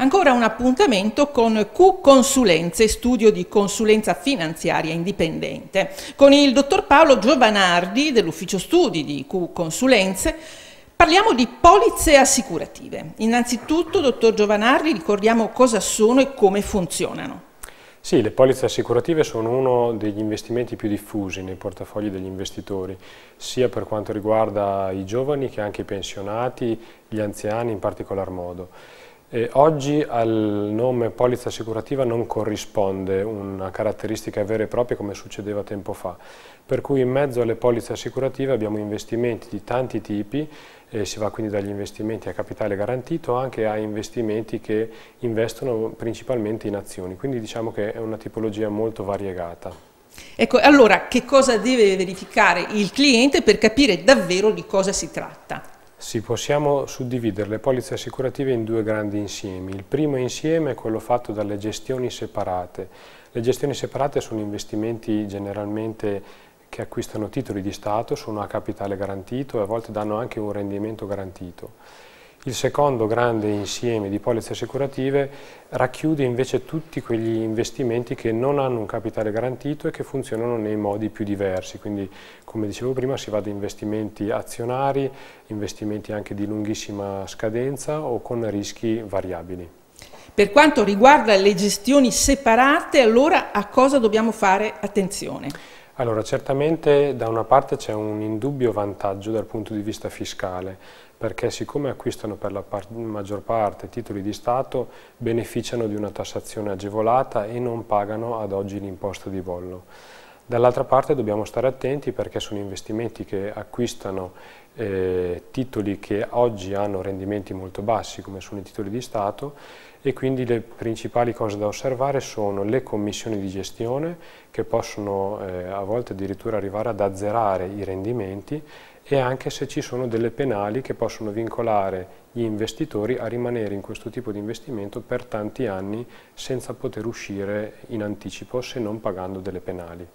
Ancora un appuntamento con Q Consulenze, studio di consulenza finanziaria indipendente, con il dottor Paolo Giovanardi dell'ufficio studi di Q Consulenze. Parliamo di polizze assicurative. Innanzitutto, dottor Giovanardi, ricordiamo cosa sono e come funzionano. Sì, le polizze assicurative sono uno degli investimenti più diffusi nei portafogli degli investitori, sia per quanto riguarda i giovani che anche i pensionati, gli anziani in particolar modo. E oggi al nome polizza assicurativa non corrisponde una caratteristica vera e propria come succedeva tempo fa, per cui in mezzo alle polizze assicurative abbiamo investimenti di tanti tipi, e si va quindi dagli investimenti a capitale garantito anche a investimenti che investono principalmente in azioni, quindi diciamo che è una tipologia molto variegata. Ecco, allora che cosa deve verificare il cliente per capire davvero di cosa si tratta? Sì, possiamo suddividere le polizze assicurative in due grandi insiemi. Il primo insieme è quello fatto dalle gestioni separate. Le gestioni separate sono investimenti generalmente che acquistano titoli di Stato, sono a capitale garantito e a volte danno anche un rendimento garantito. Il secondo grande insieme di polizze assicurative racchiude invece tutti quegli investimenti che non hanno un capitale garantito e che funzionano nei modi più diversi, quindi come dicevo prima si va da investimenti azionari, investimenti anche di lunghissima scadenza o con rischi variabili. Per quanto riguarda le gestioni separate, allora a cosa dobbiamo fare attenzione? Allora, certamente da una parte c'è un indubbio vantaggio dal punto di vista fiscale, perché siccome acquistano per la par maggior parte titoli di Stato, beneficiano di una tassazione agevolata e non pagano ad oggi l'imposta di bollo. Dall'altra parte dobbiamo stare attenti perché sono investimenti che acquistano eh, titoli che oggi hanno rendimenti molto bassi come sono i titoli di Stato e quindi le principali cose da osservare sono le commissioni di gestione che possono eh, a volte addirittura arrivare ad azzerare i rendimenti e anche se ci sono delle penali che possono vincolare gli investitori a rimanere in questo tipo di investimento per tanti anni senza poter uscire in anticipo se non pagando delle penali.